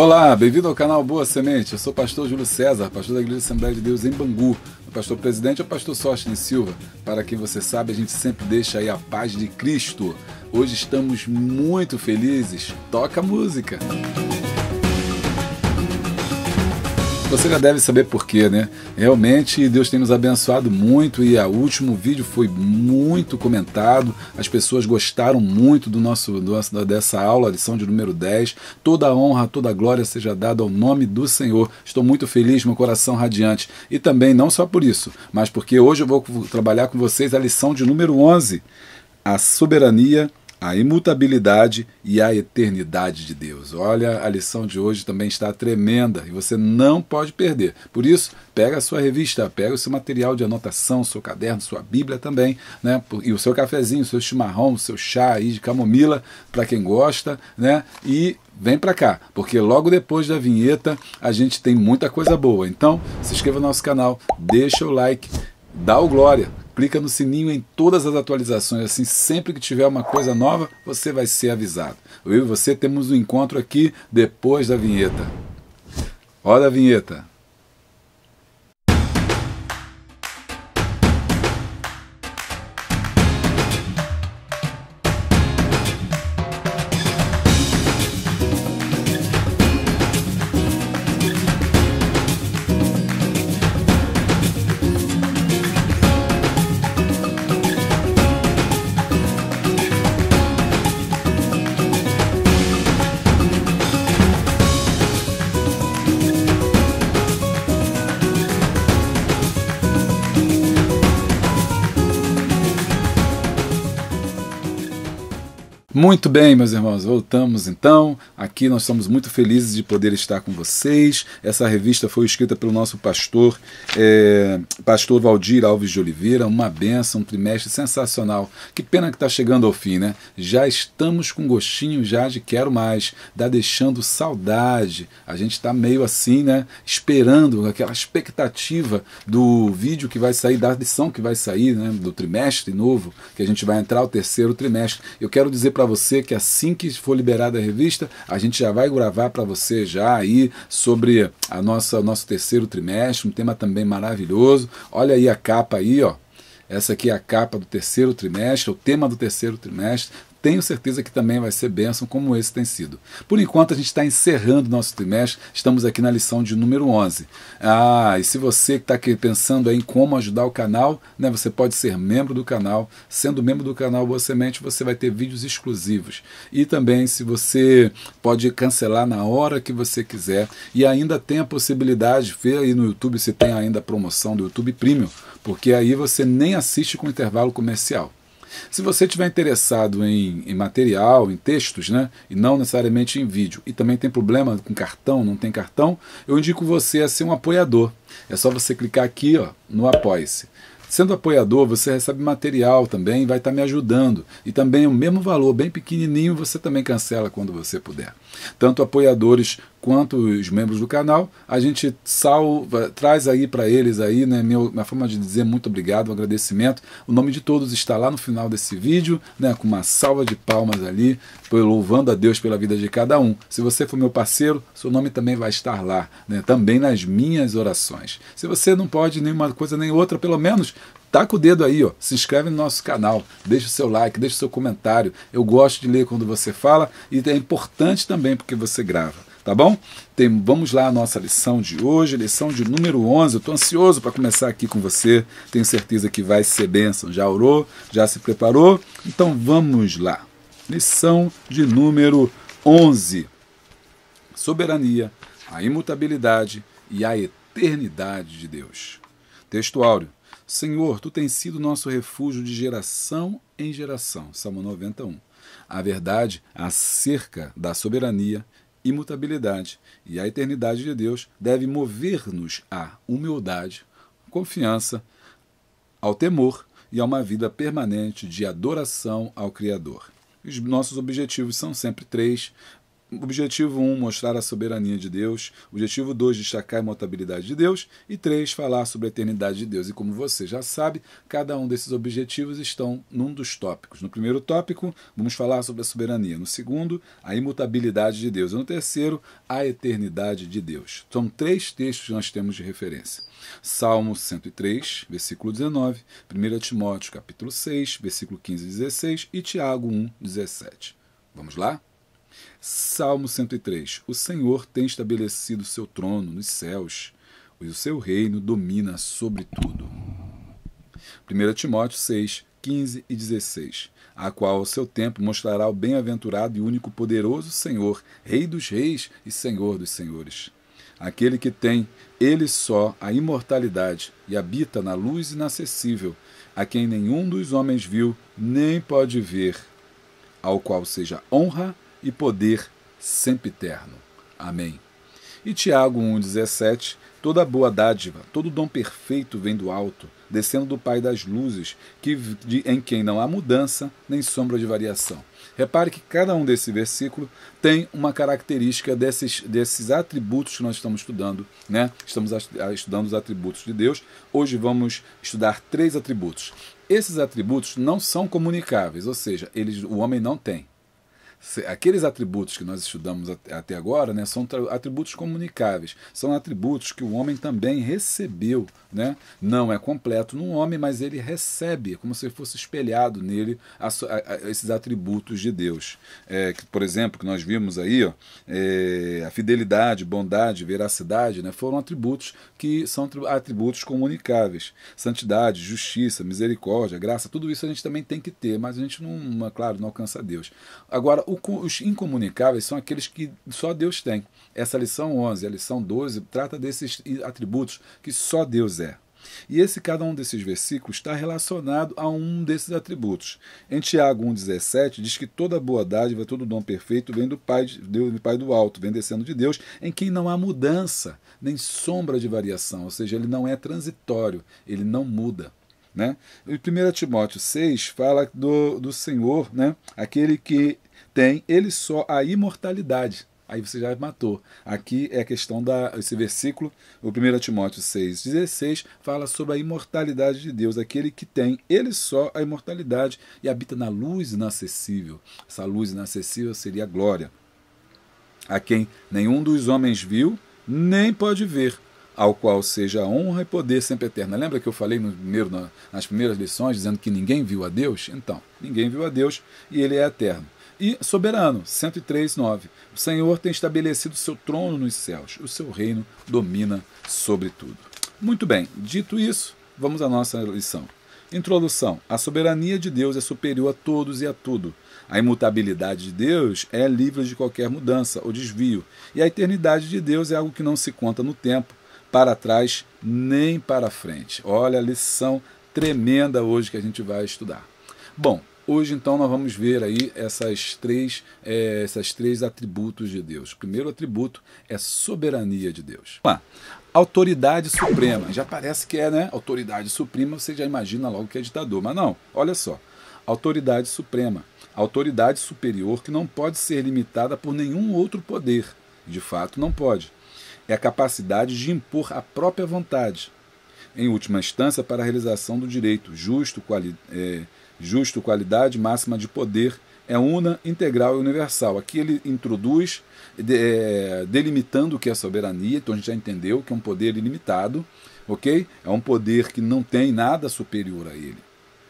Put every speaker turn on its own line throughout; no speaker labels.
Olá, bem-vindo ao canal Boa Semente. Eu sou o pastor Júlio César, pastor da Igreja Assembleia de Deus em Bangu. O pastor presidente é o pastor Sostene Silva. Para quem você sabe, a gente sempre deixa aí a paz de Cristo. Hoje estamos muito felizes. Toca música! Música você já deve saber porquê, né? Realmente Deus tem nos abençoado muito e o último vídeo foi muito comentado. As pessoas gostaram muito do nosso, do, dessa aula, lição de número 10. Toda a honra, toda a glória seja dada ao nome do Senhor. Estou muito feliz, meu coração radiante. E também não só por isso, mas porque hoje eu vou trabalhar com vocês a lição de número 11, a soberania a imutabilidade e a eternidade de Deus. Olha, a lição de hoje também está tremenda e você não pode perder. Por isso, pega a sua revista, pega o seu material de anotação, seu caderno, sua Bíblia também, né? E o seu cafezinho, o seu chimarrão, o seu chá aí de camomila para quem gosta, né? E vem para cá, porque logo depois da vinheta a gente tem muita coisa boa. Então, se inscreva no nosso canal, deixa o like, dá o glória clica no sininho em todas as atualizações, assim sempre que tiver uma coisa nova, você vai ser avisado. Eu e você temos um encontro aqui depois da vinheta. Roda a vinheta. Muito bem, meus irmãos, voltamos então. Aqui nós estamos muito felizes de poder estar com vocês. Essa revista foi escrita pelo nosso pastor, é, pastor Valdir Alves de Oliveira. Uma benção, um trimestre sensacional. Que pena que está chegando ao fim, né? Já estamos com gostinho já de quero mais, dá tá deixando saudade. A gente está meio assim, né? Esperando aquela expectativa do vídeo que vai sair, da lição que vai sair, né? Do trimestre novo, que a gente vai entrar o terceiro trimestre. Eu quero dizer para você que assim que for liberada a revista, a gente já vai gravar para você já aí sobre a nossa o nosso terceiro trimestre, um tema também maravilhoso. Olha aí a capa aí, ó. Essa aqui é a capa do terceiro trimestre, o tema do terceiro trimestre, tenho certeza que também vai ser bênção, como esse tem sido. Por enquanto, a gente está encerrando nosso trimestre, estamos aqui na lição de número 11. Ah, e se você está aqui pensando em como ajudar o canal, né, você pode ser membro do canal. Sendo membro do canal Boa Semente, você vai ter vídeos exclusivos. E também, se você pode cancelar na hora que você quiser, e ainda tem a possibilidade, vê aí no YouTube se tem ainda a promoção do YouTube Premium, porque aí você nem assiste com intervalo comercial. Se você estiver interessado em, em, material, em textos, né, e não necessariamente em vídeo, e também tem problema com cartão, não tem cartão, eu indico você a ser um apoiador. É só você clicar aqui ó, no Apoie-se. Sendo apoiador, você recebe material também, vai estar tá me ajudando. E também o mesmo valor, bem pequenininho, você também cancela quando você puder. Tanto apoiadores quanto os membros do canal. A gente salva, traz aí para eles aí, né, minha, minha forma de dizer muito obrigado, um agradecimento. O nome de todos está lá no final desse vídeo, né, com uma salva de palmas ali, louvando a Deus pela vida de cada um. Se você for meu parceiro, seu nome também vai estar lá, né, também nas minhas orações. Se você não pode nenhuma coisa nem outra, pelo menos Taca o dedo aí, ó. Se inscreve no nosso canal, deixa o seu like, deixa o seu comentário. Eu gosto de ler quando você fala e é importante também porque você grava tá bom? Tem, vamos lá a nossa lição de hoje, lição de número 11. Eu estou ansioso para começar aqui com você, tenho certeza que vai ser bênção. Já orou? Já se preparou? Então vamos lá. Lição de número 11: Soberania, a imutabilidade e a eternidade de Deus. Texto áureo. Senhor, tu tens sido nosso refúgio de geração em geração. Salmo 91. A verdade acerca da soberania imutabilidade e a eternidade de Deus deve mover-nos à humildade, confiança, ao temor e a uma vida permanente de adoração ao Criador. Os nossos objetivos são sempre três: Objetivo 1, um, mostrar a soberania de Deus. Objetivo 2, destacar a imutabilidade de Deus. E 3, falar sobre a eternidade de Deus. E como você já sabe, cada um desses objetivos estão num dos tópicos. No primeiro tópico, vamos falar sobre a soberania. No segundo, a imutabilidade de Deus. E no terceiro, a eternidade de Deus. São três textos que nós temos de referência. Salmo 103, versículo 19, 1 Timóteo capítulo 6, versículo 15 e 16 e Tiago 1, 17. Vamos lá? Salmo 103. O Senhor tem estabelecido seu trono nos céus, pois o seu reino domina sobre tudo. 1 Timóteo 6, 15 e 16, a qual ao seu tempo mostrará o bem-aventurado e único poderoso Senhor, Rei dos reis e Senhor dos senhores. Aquele que tem, ele só, a imortalidade e habita na luz inacessível, a quem nenhum dos homens viu nem pode ver, ao qual seja honra e e poder sempiterno. Amém. E Tiago 1,17: Toda boa dádiva, todo dom perfeito vem do alto, descendo do Pai das luzes, que, de, em quem não há mudança nem sombra de variação. Repare que cada um desse versículo tem uma característica desses, desses atributos que nós estamos estudando. Né? Estamos estudando os atributos de Deus. Hoje vamos estudar três atributos. Esses atributos não são comunicáveis, ou seja, eles, o homem não tem aqueles atributos que nós estudamos até agora né, são atributos comunicáveis, são atributos que o homem também recebeu. Né? Não é completo no homem, mas ele recebe, como se fosse espelhado nele a, a, esses atributos de Deus. É, que, por exemplo, que nós vimos aí, ó, é, a fidelidade, bondade, veracidade, né, foram atributos que são atributos comunicáveis. Santidade, justiça, misericórdia, graça, tudo isso a gente também tem que ter, mas a gente não, claro, não alcança Deus. Agora, o, os incomunicáveis são aqueles que só Deus tem. Essa lição 11, a lição 12, trata desses atributos que só Deus é. E esse cada um desses versículos está relacionado a um desses atributos. Em Tiago 1,17 diz que toda boa dádiva, todo dom perfeito vem do Pai, de Deus, do Pai do Alto, vem descendo de Deus, em quem não há mudança, nem sombra de variação, ou seja, ele não é transitório, ele não muda. Né? E 1 Timóteo 6 fala do, do Senhor, né? aquele que tem ele só a imortalidade. Aí você já matou. Aqui é a questão da esse versículo, o 1 Timóteo 6:16 fala sobre a imortalidade de Deus, aquele que tem ele só a imortalidade e habita na luz inacessível. Essa luz inacessível seria a glória, a quem nenhum dos homens viu, nem pode ver, ao qual seja honra e poder sempre eterna. Lembra que eu falei no primeiro, nas primeiras lições, dizendo que ninguém viu a Deus? Então, ninguém viu a Deus e ele é eterno e soberano. 103:9. O Senhor tem estabelecido seu trono nos céus, o seu reino domina sobre tudo. Muito bem, dito isso, vamos à nossa lição. Introdução: A soberania de Deus é superior a todos e a tudo. A imutabilidade de Deus é livre de qualquer mudança ou desvio, e a eternidade de Deus é algo que não se conta no tempo, para trás nem para frente. Olha a lição tremenda hoje que a gente vai estudar. Bom, Hoje, então, nós vamos ver aí essas três, é, essas três atributos de Deus. O primeiro atributo é soberania de Deus. Vamos lá. Autoridade suprema. Já parece que é, né? Autoridade suprema, você já imagina logo que é ditador. Mas não, olha só. Autoridade suprema. Autoridade superior que não pode ser limitada por nenhum outro poder. De fato, não pode. É a capacidade de impor a própria vontade, em última instância, para a realização do direito justo, qualidade. é, Justo, qualidade máxima de poder, é una, integral e universal. Aqui ele introduz, de, é, delimitando o que é soberania, então a gente já entendeu que é um poder ilimitado, ok? É um poder que não tem nada superior a ele.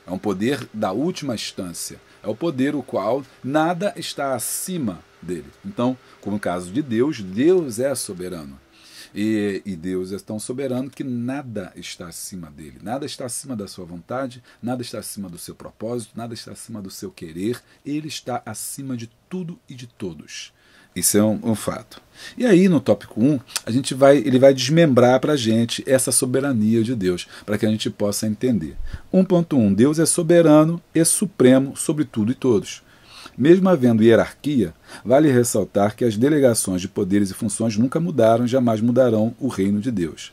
É um poder da última instância. É o poder o qual nada está acima dele. Então, como no caso de Deus, Deus é soberano. E, e Deus é tão soberano que nada está acima dele, nada está acima da sua vontade, nada está acima do seu propósito, nada está acima do seu querer, ele está acima de tudo e de todos. Isso é um, um, fato. E aí, no tópico 1, a gente vai, ele vai desmembrar para a gente essa soberania de Deus, para que a gente possa entender. 1.1 Deus é soberano e supremo sobre tudo e todos. Mesmo havendo hierarquia, vale ressaltar que as delegações de poderes e funções nunca mudaram e jamais mudarão o reino de Deus.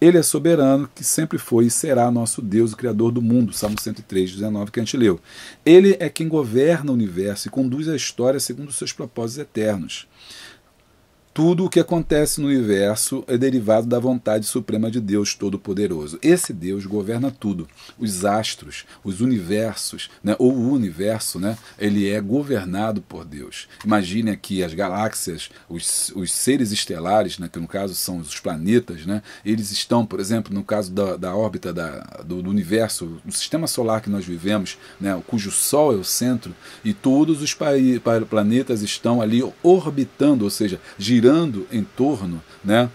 Ele é soberano, que sempre foi e será nosso Deus, o Criador do mundo. Salmo 103, 19, que a gente leu. Ele é quem governa o universo e conduz a história segundo os seus propósitos eternos. Tudo o que acontece no universo é derivado da vontade suprema de Deus Todo-Poderoso. Esse Deus governa tudo. Os astros, os universos, né, ou o universo, né, ele é governado por Deus. Imagine aqui as galáxias, os, os seres estelares, né, que no caso são os planetas, né, eles estão, por exemplo, no caso da, da órbita da, do, do, universo, do sistema solar que nós vivemos, né, cujo Sol é o centro, e todos os planetas estão ali orbitando, ou seja, girando girando em torno, né?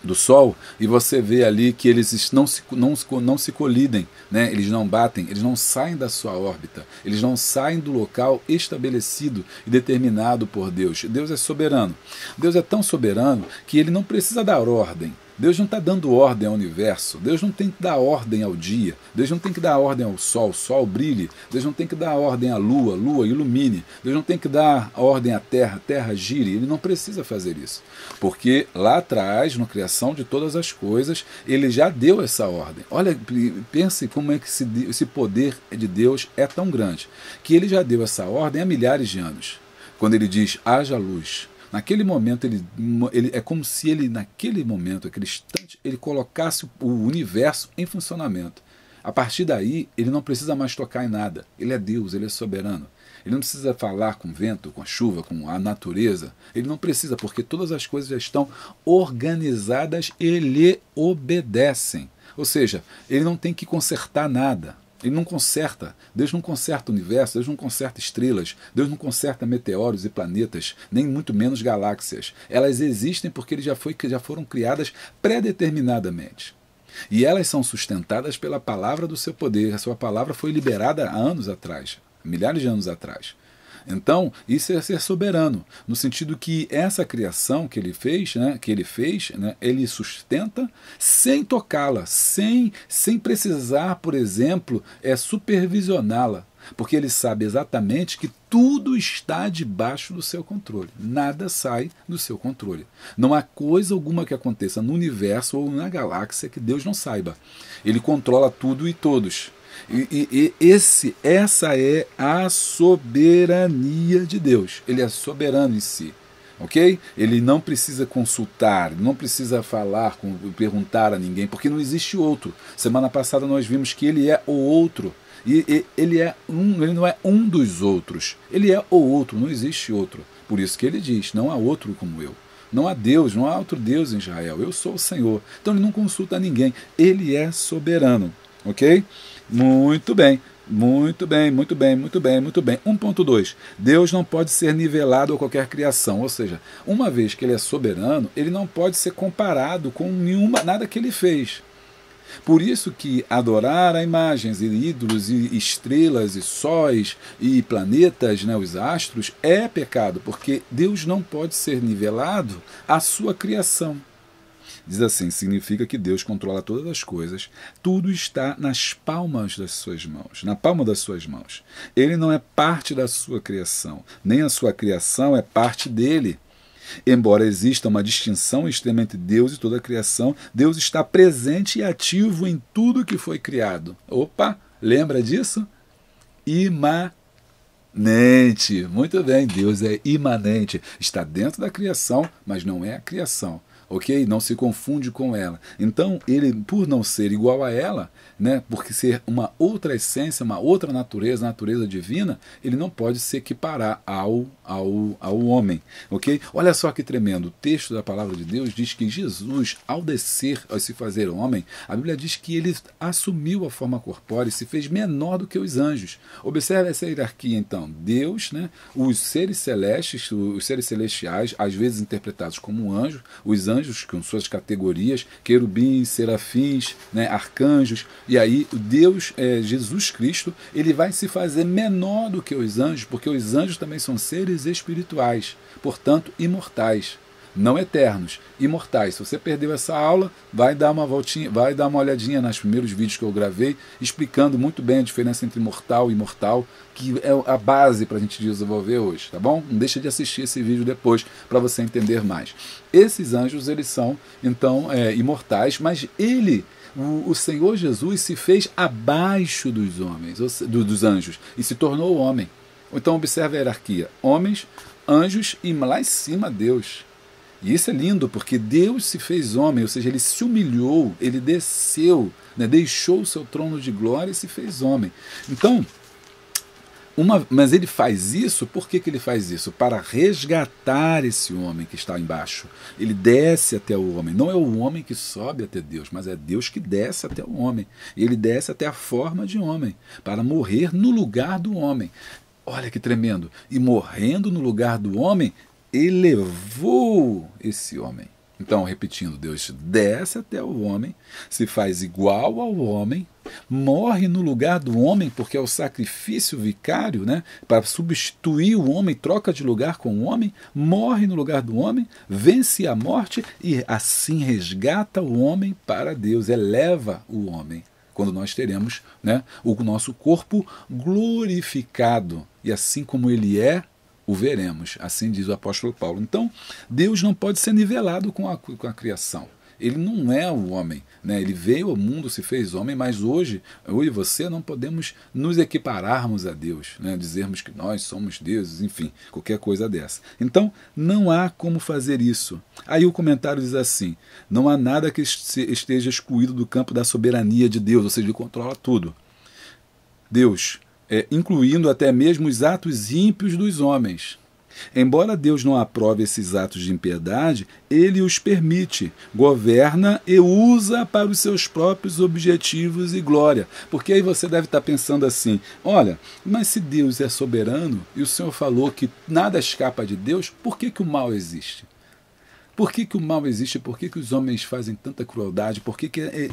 do Sol e você vê ali que eles não se, não, não se colidem, né? eles não batem, eles não saem da sua órbita, eles não saem do local estabelecido e determinado por Deus. Deus é soberano. Deus é tão soberano que ele não precisa dar ordem. Deus não está dando ordem ao universo, Deus não tem que dar ordem ao dia, Deus não tem que dar ordem ao sol, sol brilhe, Deus não tem que dar ordem à lua, lua ilumine, Deus não tem que dar ordem à terra, terra gire, ele não precisa fazer isso. Porque lá atrás, na criação de todas as coisas, ele já deu essa ordem. Olha, pense como é que esse poder de Deus é tão grande, que ele já deu essa ordem há milhares de anos. Quando ele diz haja luz, Naquele momento, ele, ele é como se ele, naquele momento, aquele instante, ele colocasse o universo em funcionamento. A partir daí, ele não precisa mais tocar em nada. Ele é Deus, ele é soberano. Ele não precisa falar com o vento, com a chuva, com a natureza. Ele não precisa, porque todas as coisas já estão organizadas e lhe obedecem. Ou seja, ele não tem que consertar nada. Ele não conserta. Deus não conserta o universo, Deus não conserta estrelas, Deus não conserta meteoros e planetas, nem muito menos galáxias. Elas existem porque ele já, foi, já foram criadas predeterminadamente. E elas são sustentadas pela palavra do seu poder. A sua palavra foi liberada há anos atrás, milhares de anos atrás. Então, isso é ser soberano, no sentido que essa criação que ele fez, né, que ele fez, né, ele sustenta sem tocá-la, sem, sem precisar, por exemplo, é supervisioná-la, porque ele sabe exatamente que tudo está debaixo do seu controle. Nada sai do seu controle. Não há coisa alguma que aconteça no universo ou na galáxia que Deus não saiba. Ele controla tudo e todos. E, e, e esse, essa é a soberania de Deus. Ele é soberano em si ok? Ele não precisa consultar, não precisa falar, com, perguntar a ninguém, porque não existe outro. Semana passada nós vimos que ele é o outro. E, e, ele é um, ele não é um dos outros. Ele é o outro, não existe outro. Por isso que ele diz: não há outro como eu. Não há Deus, não há outro Deus em Israel. Eu sou o Senhor. Então ele não consulta a ninguém. Ele é soberano, ok? Muito bem. Muito bem, muito bem, muito bem, muito bem. 1.2. Deus não pode ser nivelado a qualquer criação, ou seja, uma vez que ele é soberano, ele não pode ser comparado com nenhuma nada que ele fez. Por isso que adorar a imagens e ídolos e estrelas e sóis e planetas, né, os astros, é pecado, porque Deus não pode ser nivelado à sua criação. Diz assim: significa que Deus controla todas as coisas, tudo está nas palmas das suas mãos, na palma das suas mãos. Ele não é parte da sua criação, nem a sua criação é parte dele. Embora exista uma distinção extrema entre Deus e toda a criação, Deus está presente e ativo em tudo que foi criado. Opa, lembra disso? Imanente. Muito bem, Deus é imanente. Está dentro da criação, mas não é a criação ok? Não se confunde com ela. Então, ele, por não ser igual a ela, né, porque ser uma outra essência, uma outra natureza, natureza divina, ele não pode se equiparar ao, ao, ao homem, ok? Olha só que tremendo, o texto da palavra de Deus diz que Jesus, ao descer, ao se fazer homem, a Bíblia diz que ele assumiu a forma corpórea e se fez menor do que os anjos. Observe essa hierarquia, então. Deus, né, os seres celestes, os seres celestiais, às vezes interpretados como anjos, os anjos anjos, com suas categorias, querubins, serafins, né, arcanjos, e aí Deus, é, Jesus Cristo, ele vai se fazer menor do que os anjos, porque os anjos também são seres espirituais, portanto, imortais não eternos, imortais. Se você perdeu essa aula, vai dar uma voltinha, vai dar uma olhadinha nos primeiros vídeos que eu gravei, explicando muito bem a diferença entre mortal e imortal, que é a base para a gente desenvolver hoje, tá bom? Não deixa de assistir esse vídeo depois para você entender mais. Esses anjos, eles são, então, é, imortais, mas ele o, Senhor Jesus se fez abaixo dos homens, dos anjos, e se tornou homem. Então observe a hierarquia: homens, anjos e lá em cima Deus. E isso é lindo, porque Deus se fez homem, ou seja, ele se humilhou, ele desceu, né, deixou o seu trono de glória e se fez homem. Então, uma, mas ele faz isso, por que, que ele faz isso? Para resgatar esse homem que está embaixo. Ele desce até o homem. Não é o homem que sobe até Deus, mas é Deus que desce até o homem. Ele desce até a forma de homem, para morrer no lugar do homem. Olha que tremendo! E morrendo no lugar do homem, elevou esse homem. Então, repetindo, Deus desce até o homem, se faz igual ao homem, morre no lugar do homem, porque é o sacrifício vicário, né, para substituir o homem, troca de lugar com o homem, morre no lugar do homem, vence a morte e assim resgata o homem para Deus, eleva o homem. Quando nós teremos né, o nosso corpo glorificado. E assim como ele é, o veremos. Assim diz o apóstolo Paulo. Então, Deus não pode ser nivelado com a, com a criação. Ele não é o homem, né? ele veio ao mundo, se fez homem, mas hoje, eu e você não podemos nos equipararmos a Deus, né? dizermos que nós somos deuses, enfim, qualquer coisa dessa. Então, não há como fazer isso. Aí o comentário diz assim: não há nada que esteja excluído do campo da soberania de Deus, ou seja, ele controla tudo. Deus é, incluindo até mesmo os atos ímpios dos homens. Embora Deus não aprove esses atos de impiedade, ele os permite, governa e usa para os seus próprios objetivos e glória. Porque aí você deve estar pensando assim: olha, mas se Deus é soberano e o Senhor falou que nada escapa de Deus, por que, que o mal existe? Por que, que o mal existe? Por que, que os homens fazem tanta crueldade? Por que, que é, é,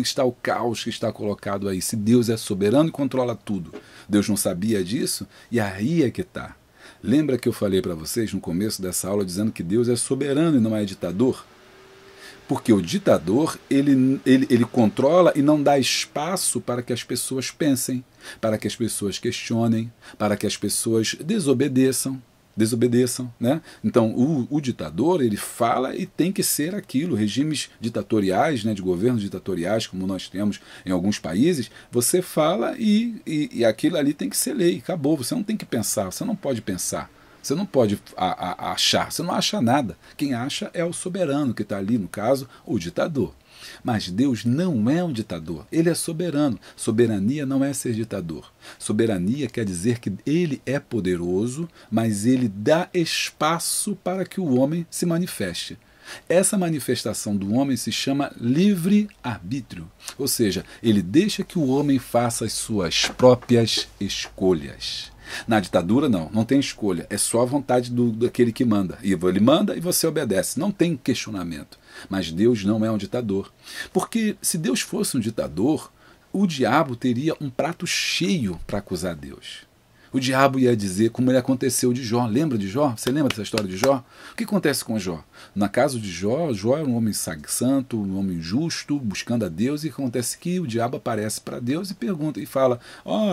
está o caos que está colocado aí? Se Deus é soberano e controla tudo, Deus não sabia disso? E aí é que está. Lembra que eu falei para vocês no começo dessa aula dizendo que Deus é soberano e não é ditador? Porque o ditador, ele, ele, ele controla e não dá espaço para que as pessoas pensem, para que as pessoas questionem, para que as pessoas desobedeçam desobedeçam, né? Então o, o, ditador ele fala e tem que ser aquilo. Regimes ditatoriais, né, de governos ditatoriais, como nós temos em alguns países, você fala e, e, e aquilo ali tem que ser lei. Acabou. Você não tem que pensar. Você não pode pensar. Você não pode a, a, achar. Você não acha nada. Quem acha é o soberano que está ali, no caso, o ditador. Mas Deus não é um ditador, ele é soberano. Soberania não é ser ditador. Soberania quer dizer que ele é poderoso, mas ele dá espaço para que o homem se manifeste. Essa manifestação do homem se chama livre-arbítrio, ou seja, ele deixa que o homem faça as suas próprias escolhas. Na ditadura, não, não tem escolha, é só a vontade do, daquele que manda. E ele manda e você obedece, não tem questionamento. Mas Deus não é um ditador. Porque se Deus fosse um ditador, o diabo teria um prato cheio para acusar Deus. O diabo ia dizer como ele aconteceu de Jó. Lembra de Jó? Você lembra dessa história de Jó? O que acontece com Jó? Na casa de Jó, Jó é um homem santo, um homem justo, buscando a Deus, e acontece que o diabo aparece para Deus e pergunta, e fala, oh,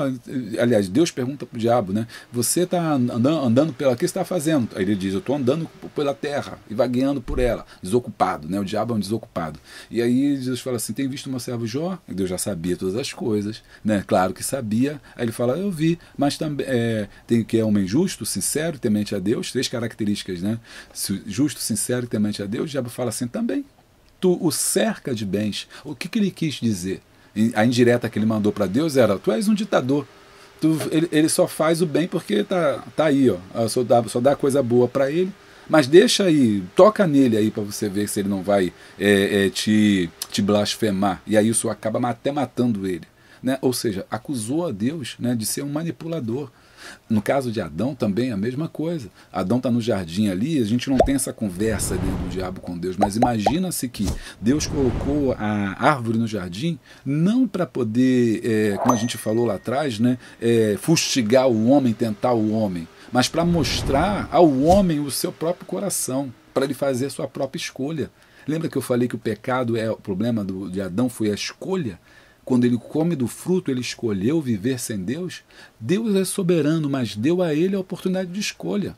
aliás, Deus pergunta para o diabo, né? Você está andando, andando pela, o que você está fazendo? Aí ele diz, eu estou andando pela terra e vagueando por ela, desocupado, né? O diabo é um desocupado. E aí Jesus fala assim, tem visto o meu servo Jó? Deus já sabia todas as coisas, né? Claro que sabia. Aí ele fala, eu vi, mas também é, tem que é homem justo, sincero, temente a Deus, três características, né? Justo, sincero, sincero e temente a Deus, o diabo fala assim também. Tu o cerca de bens. O que, que ele quis dizer? A indireta que ele mandou para Deus era: Tu és um ditador. Tu, ele, ele, só faz o bem porque tá, tá aí, ó. Ah, só dá, só dá coisa boa para ele. Mas deixa aí, toca nele aí para você ver se ele não vai é, é, te, te blasfemar. E aí isso acaba até matando ele. Né? Ou seja, acusou a Deus né, de ser um manipulador, no caso de Adão também é a mesma coisa. Adão está no jardim ali, a gente não tem essa conversa do diabo com Deus, mas imagina-se que Deus colocou a árvore no jardim não para poder, é, como a gente falou lá atrás, né, é, fustigar o homem, tentar o homem, mas para mostrar ao homem o seu próprio coração, para ele fazer a sua própria escolha. Lembra que eu falei que o pecado é o problema do, de Adão foi a escolha? Quando ele come do fruto, ele escolheu viver sem Deus? Deus é soberano, mas deu a ele a oportunidade de escolha.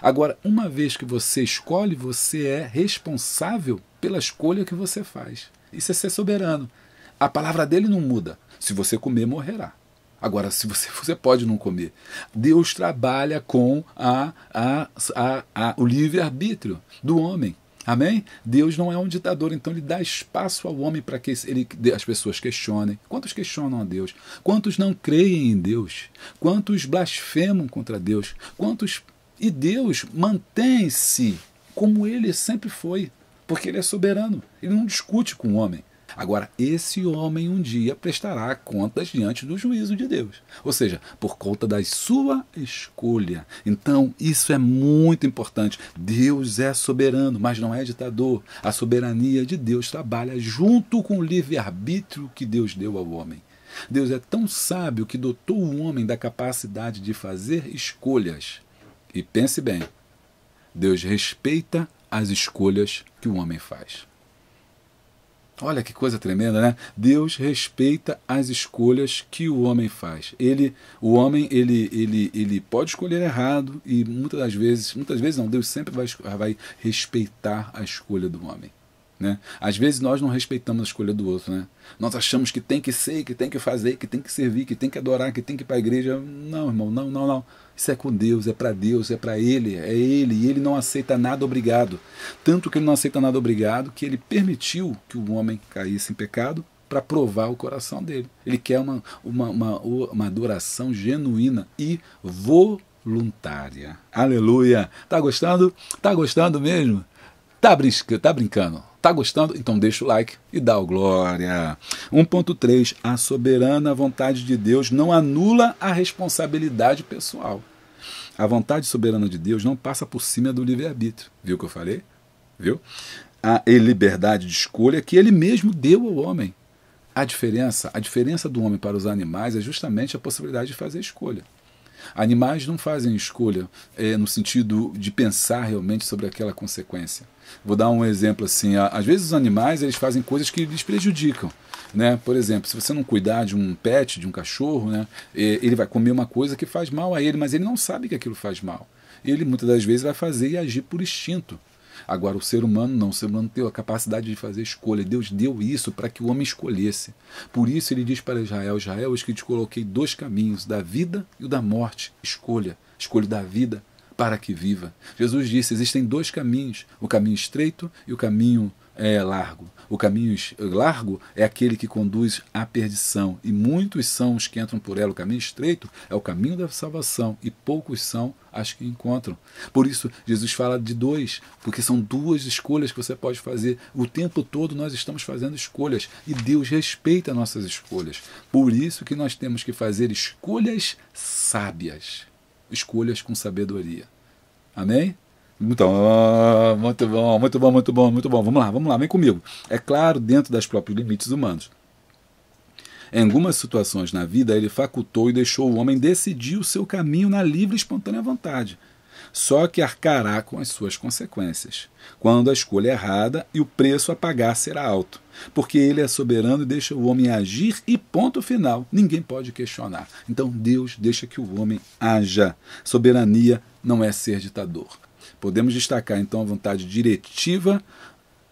Agora, uma vez que você escolhe, você é responsável pela escolha que você faz. Isso é ser soberano. A palavra dele não muda. Se você comer, morrerá. Agora, se você, você pode não comer. Deus trabalha com a, a, a, a o livre-arbítrio do homem. Amém? Deus não é um ditador, então ele dá espaço ao homem para que ele, as pessoas questionem. Quantos questionam a Deus? Quantos não creem em Deus? Quantos blasfemam contra Deus? Quantos e Deus mantém-se como ele sempre foi, porque ele é soberano. Ele não discute com o homem. Agora, esse homem um dia prestará contas diante do juízo de Deus, ou seja, por conta da sua escolha. Então, isso é muito importante. Deus é soberano, mas não é ditador. A soberania de Deus trabalha junto com o livre-arbítrio que Deus deu ao homem. Deus é tão sábio que dotou o homem da capacidade de fazer escolhas. E pense bem, Deus respeita as escolhas que o homem faz. Olha que coisa tremenda, né? Deus respeita as escolhas que o homem faz. Ele, o homem, ele, ele, ele pode escolher errado e muitas das vezes, muitas vezes não, Deus sempre vai, vai respeitar a escolha do homem. Né? Às vezes nós não respeitamos a escolha do outro. Né? Nós achamos que tem que ser, que tem que fazer, que tem que servir, que tem que adorar, que tem que ir para a igreja. Não, irmão, não, não, não. Isso é com Deus, é para Deus, é para Ele, é Ele. E Ele não aceita nada obrigado. Tanto que Ele não aceita nada obrigado que Ele permitiu que o homem caísse em pecado para provar o coração dele. Ele quer uma, uma, uma, uma adoração genuína e voluntária. Aleluia! Tá gostando? Tá gostando mesmo? Tá, brisca, tá brincando? Tá gostando? Então deixa o like e dá o glória. 1.3. A soberana vontade de Deus não anula a responsabilidade pessoal. A vontade soberana de Deus não passa por cima do livre-arbítrio. Viu o que eu falei? Viu? A liberdade de escolha que ele mesmo deu ao homem. A diferença, a diferença do homem para os animais é justamente a possibilidade de fazer escolha. Animais não fazem escolha é, no sentido de pensar realmente sobre aquela consequência. Vou dar um exemplo assim. Às vezes os animais eles fazem coisas que lhes prejudicam. Né? Por exemplo, se você não cuidar de um pet, de um cachorro, né? Eh, ele vai comer uma coisa que faz mal a ele, mas ele não sabe que aquilo faz mal. Ele muitas das vezes vai fazer e agir por instinto. Agora, o ser humano não, o ser humano tem a capacidade de fazer escolha. Deus deu isso para que o homem escolhesse. Por isso ele diz para Israel: Israel, eu que te coloquei dois caminhos, da vida e o da morte. Escolha, escolha da vida para que viva. Jesus disse: existem dois caminhos, o caminho estreito e o caminho é largo. O caminho largo é aquele que conduz à perdição, e muitos são os que entram por ela. O caminho estreito é o caminho da salvação, e poucos são as que encontram. Por isso, Jesus fala de dois, porque são duas escolhas que você pode fazer. O tempo todo nós estamos fazendo escolhas, e Deus respeita nossas escolhas. Por isso que nós temos que fazer escolhas sábias, escolhas com sabedoria. Amém? Então, ah, muito bom, muito bom, muito bom, muito bom. Vamos lá, vamos lá, vem comigo. É claro, dentro das próprios limites humanos. Em algumas situações na vida, ele facultou e deixou o homem decidir o seu caminho na livre e espontânea vontade. Só que arcará com as suas consequências, quando a escolha é errada e o preço a pagar será alto. Porque ele é soberano e deixa o homem agir, e ponto final. Ninguém pode questionar. Então Deus deixa que o homem haja. Soberania não é ser ditador. Podemos destacar então a vontade diretiva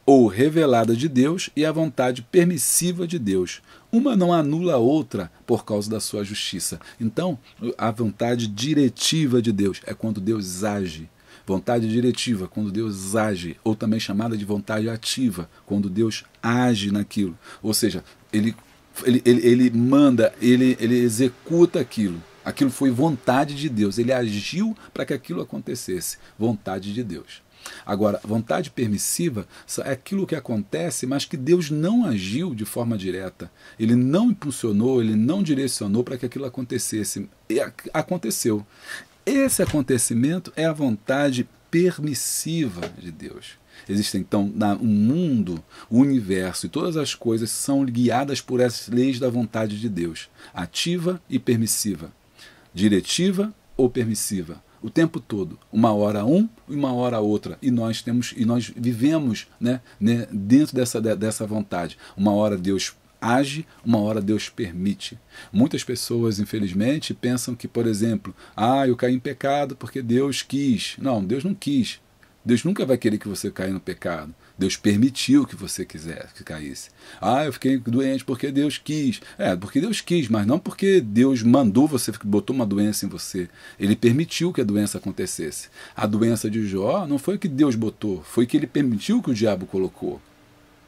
ou revelada de Deus e a vontade permissiva de Deus. Uma não anula a outra por causa da sua justiça. Então, a vontade diretiva de Deus é quando Deus age. Vontade diretiva, quando Deus age, ou também chamada de vontade ativa, quando Deus age naquilo. Ou seja, ele, ele, ele, ele manda, ele, ele executa aquilo. Aquilo foi vontade de Deus. Ele agiu para que aquilo acontecesse. Vontade de Deus. Agora, vontade permissiva é aquilo que acontece, mas que Deus não agiu de forma direta. Ele não impulsionou, ele não direcionou para que aquilo acontecesse. E aconteceu. Esse acontecimento é a vontade permissiva de Deus. Existem então o um mundo, o um universo e todas as coisas são guiadas por essas leis da vontade de Deus, ativa e permissiva diretiva ou permissiva, o tempo todo, uma hora um e uma hora outra, e nós temos e nós vivemos, né, né, dentro dessa dessa vontade. Uma hora Deus age, uma hora Deus permite. Muitas pessoas, infelizmente, pensam que, por exemplo, ah, eu caí em pecado porque Deus quis. Não, Deus não quis. Deus nunca vai querer que você caia no pecado. Deus permitiu que você quisesse que caísse. Ah, eu fiquei doente porque Deus quis. É, porque Deus quis, mas não porque Deus mandou você, botou uma doença em você. Ele permitiu que a doença acontecesse. A doença de Jó não foi que Deus botou, foi que ele permitiu que o diabo colocou.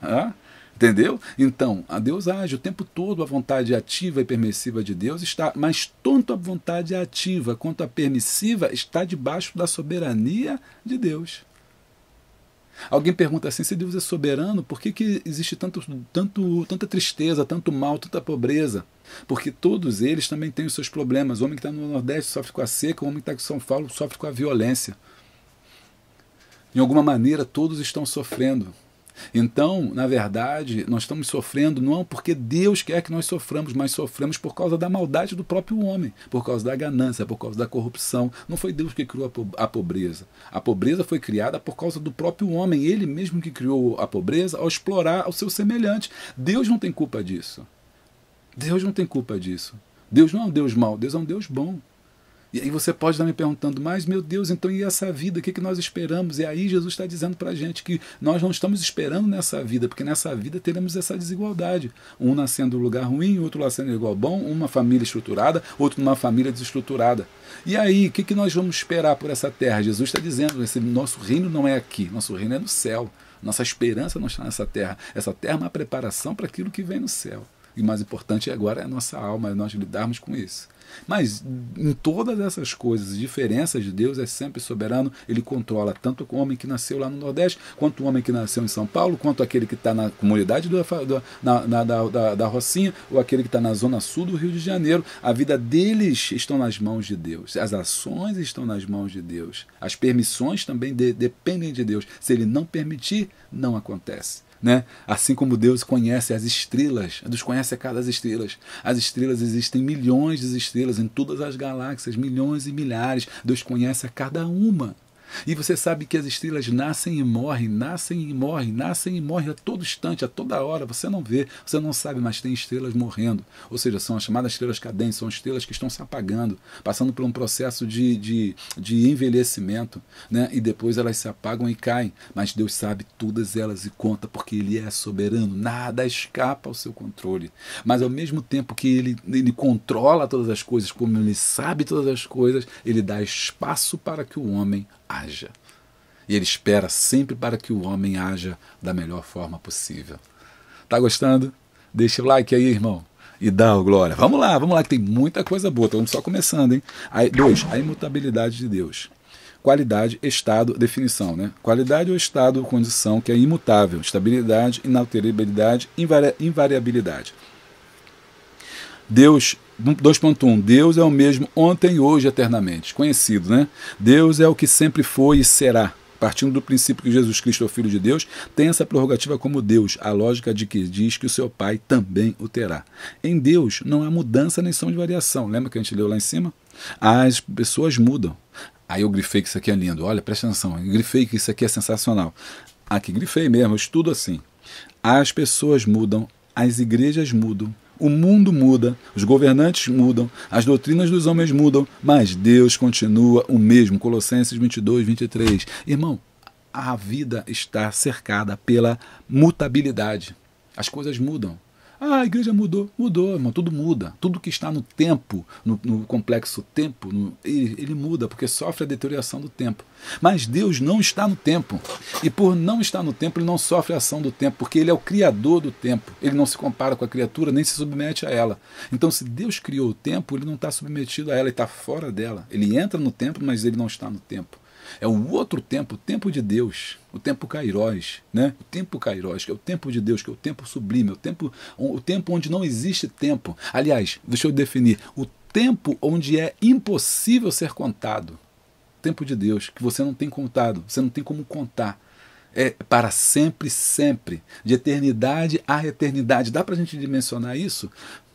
Ah? Entendeu? Então, a Deus age o tempo todo, a vontade ativa e permissiva de Deus está, mas tanto a vontade ativa quanto a permissiva está debaixo da soberania de Deus. Alguém pergunta assim: se Deus é soberano, por que, que existe tanto, tanto, tanta tristeza, tanto mal, tanta pobreza? Porque todos eles também têm os seus problemas. O homem que está no Nordeste sofre com a seca, o homem que está em São Paulo sofre com a violência. De alguma maneira, todos estão sofrendo. Então, na verdade, nós estamos sofrendo não porque Deus quer que nós soframos, mas sofremos por causa da maldade do próprio homem, por causa da ganância, por causa da corrupção. Não foi Deus que criou a pobreza. A pobreza foi criada por causa do próprio homem, ele mesmo que criou a pobreza ao explorar o seu semelhante. Deus não tem culpa disso. Deus não tem culpa disso. Deus não é um Deus mau, Deus é um Deus bom. E aí você pode estar me perguntando, mas meu Deus, então e essa vida? O que, que nós esperamos? E aí Jesus está dizendo para a gente que nós não estamos esperando nessa vida, porque nessa vida teremos essa desigualdade. Um nascendo em lugar ruim, outro nascendo em lugar bom, uma família estruturada, outro numa família desestruturada. E aí, o que, que nós vamos esperar por essa terra? Jesus está dizendo, esse nosso reino não é aqui, nosso reino é no céu. Nossa esperança não está nessa terra. Essa terra é uma preparação para aquilo que vem no céu. E mais importante agora é a nossa alma, é nós lidarmos com isso. Mas em todas essas coisas, diferenças de Deus é sempre soberano, ele controla tanto o homem que nasceu lá no Nordeste, quanto o homem que nasceu em São Paulo, quanto aquele que está na comunidade do, do na, na, da, da, da Rocinha, ou aquele que está na zona sul do Rio de Janeiro. A vida deles estão nas mãos de Deus, as ações estão nas mãos de Deus, as permissões também de, dependem de Deus. Se ele não permitir, não acontece. Né? Assim como Deus conhece as estrelas, Deus conhece cada das estrelas. As estrelas existem milhões de estrelas em todas as galáxias, milhões e milhares. Deus conhece a cada uma. E você sabe que as estrelas nascem e morrem, nascem e morrem, nascem e morrem a todo instante, a toda hora. Você não vê, você não sabe, mas tem estrelas morrendo. Ou seja, são as chamadas estrelas cadentes, são estrelas que estão se apagando, passando por um processo de, de, de envelhecimento, né? e depois elas se apagam e caem. Mas Deus sabe todas elas e conta, porque Ele é soberano, nada escapa ao seu controle. Mas ao mesmo tempo que Ele, ele controla todas as coisas, como Ele sabe todas as coisas, Ele dá espaço para que o homem haja. E ele espera sempre para que o homem haja da melhor forma possível. Tá gostando? Deixa o like aí, irmão. E dá o glória. Vamos lá, vamos lá, que tem muita coisa boa. Estamos só começando, hein? Aí, dois, a imutabilidade de Deus. Qualidade, estado, definição, né? Qualidade ou estado ou condição que é imutável. Estabilidade, inalterabilidade, invari invariabilidade. Deus 2.1 Deus é o mesmo ontem, hoje, eternamente. Conhecido, né? Deus é o que sempre foi e será. Partindo do princípio que Jesus Cristo é o Filho de Deus, tem essa prerrogativa como Deus, a lógica de que diz que o seu Pai também o terá. Em Deus não há mudança nem som de variação. Lembra que a gente leu lá em cima? As pessoas mudam. Aí eu grifei que isso aqui é lindo. Olha, presta atenção. Eu grifei que isso aqui é sensacional. Aqui grifei mesmo, eu estudo assim. As pessoas mudam, as igrejas mudam, o mundo muda, os governantes mudam, as doutrinas dos homens mudam, mas Deus continua o mesmo. Colossenses 22, 23. Irmão, a vida está cercada pela mutabilidade. As coisas mudam. Ah, a igreja mudou. Mudou, irmão, tudo muda. Tudo que está no tempo, no, no complexo tempo, no, ele, ele muda, porque sofre a deterioração do tempo. Mas Deus não está no tempo. E por não estar no tempo, ele não sofre a ação do tempo, porque ele é o criador do tempo. Ele não se compara com a criatura, nem se submete a ela. Então, se Deus criou o tempo, ele não está submetido a ela, ele está fora dela. Ele entra no tempo, mas ele não está no tempo. É um outro tempo, o tempo de Deus, o tempo Kairos, né? O tempo Kairos, que é o tempo de Deus, que é o tempo sublime, é o tempo, o tempo onde não existe tempo. Aliás, deixa eu definir, o tempo onde é impossível ser contado. O tempo de Deus, que você não tem contado, você não tem como contar é para sempre, sempre, de eternidade a eternidade. Dá para a gente dimensionar isso?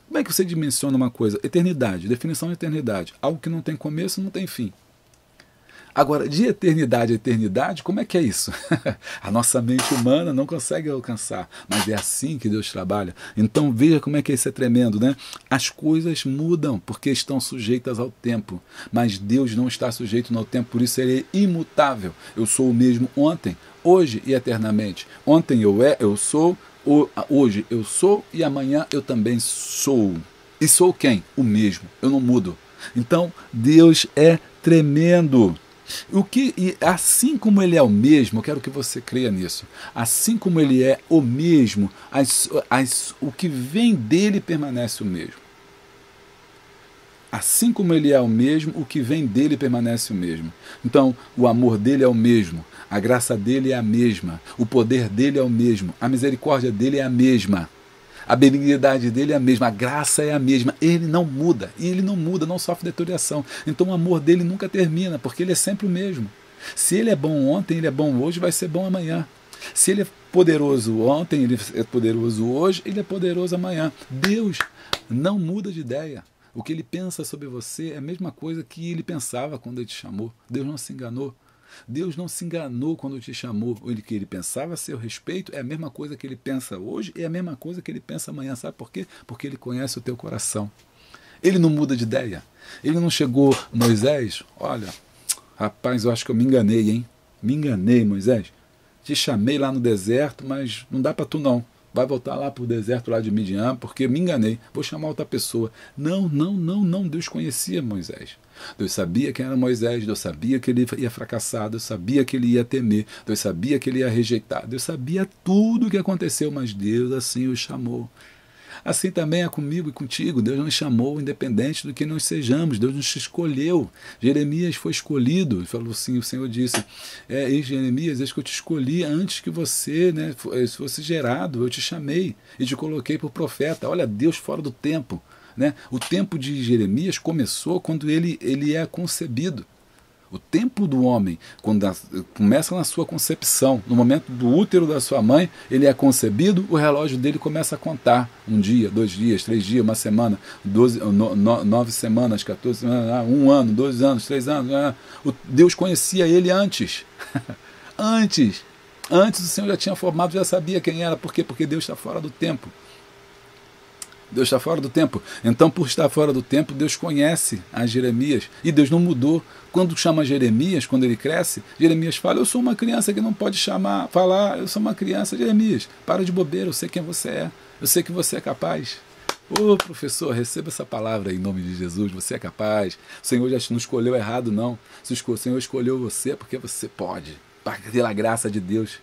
Como é que você dimensiona uma coisa? Eternidade, definição de eternidade, algo que não tem começo, não tem fim. Agora, de eternidade a eternidade, como é que é isso? a nossa mente humana não consegue alcançar, mas é assim que Deus trabalha. Então veja como é que isso é tremendo, né? As coisas mudam porque estão sujeitas ao tempo, mas Deus não está sujeito ao tempo, por isso ele é imutável. Eu sou o mesmo ontem, hoje e eternamente. Ontem eu é, eu sou, hoje eu sou e amanhã eu também sou. E sou quem? O mesmo. Eu não mudo. Então, Deus é tremendo. O que, e assim como ele é o mesmo, eu quero que você creia nisso. Assim como ele é o mesmo, as, as, o que vem dele permanece o mesmo. Assim como ele é o mesmo, o que vem dele permanece o mesmo. Então, o amor dele é o mesmo, a graça dele é a mesma, o poder dele é o mesmo, a misericórdia dele é a mesma. A benignidade dele é a mesma, a graça é a mesma. Ele não muda, e ele não muda, não sofre deterioração. Então o amor dele nunca termina, porque ele é sempre o mesmo. Se ele é bom ontem, ele é bom hoje, vai ser bom amanhã. Se ele é poderoso ontem, ele é poderoso hoje, ele é poderoso amanhã. Deus não muda de ideia. O que ele pensa sobre você é a mesma coisa que ele pensava quando ele te chamou. Deus não se enganou. Deus não se enganou quando te chamou. O que ele pensava a seu respeito é a mesma coisa que ele pensa hoje e é a mesma coisa que ele pensa amanhã. Sabe por quê? Porque ele conhece o teu coração. Ele não muda de ideia. Ele não chegou, Moisés, olha, rapaz, eu acho que eu me enganei, hein? Me enganei, Moisés. Te chamei lá no deserto, mas não dá para tu não vai voltar lá para o deserto lá de Midian, porque me enganei, vou chamar outra pessoa. Não, não, não, não, Deus conhecia Moisés. Deus sabia quem era Moisés, Deus sabia que ele ia fracassar, Deus sabia que ele ia temer, Deus sabia que ele ia rejeitar, Deus sabia tudo o que aconteceu, mas Deus assim o chamou. Assim também é comigo e contigo. Deus nos chamou, independente do que nós sejamos. Deus nos escolheu. Jeremias foi escolhido. e falou assim: o Senhor disse, é, e Jeremias, eis que eu te escolhi antes que você né, eh, fosse gerado. Eu te chamei e te coloquei por profeta. Olha, Deus fora do tempo. Né? O tempo de Jeremias começou quando ele, ele é concebido. O tempo do homem, quando começa na sua concepção, no momento do útero da sua mãe, ele é concebido, o relógio dele começa a contar. Um dia, dois dias, três dias, uma semana, doze, no, no, nove semanas, 14 semanas, ah, um ano, dois anos, três anos. Ah. O Deus conhecia ele antes. antes. Antes o Senhor já tinha formado, já sabia quem era. Por quê? Porque Deus está fora do tempo. Deus está fora do tempo. Então, por estar fora do tempo, Deus conhece a Jeremias. E Deus não mudou. Quando chama Jeremias, quando ele cresce, Jeremias fala: Eu sou uma criança que não pode chamar, falar, eu sou uma criança. Jeremias, para de bobeira, eu sei quem você é. Eu sei que você é capaz. Ô oh, professor, receba essa palavra em nome de Jesus, você é capaz. O Senhor já não escolheu errado, não. O Senhor escolheu você porque você pode. Pela graça de Deus,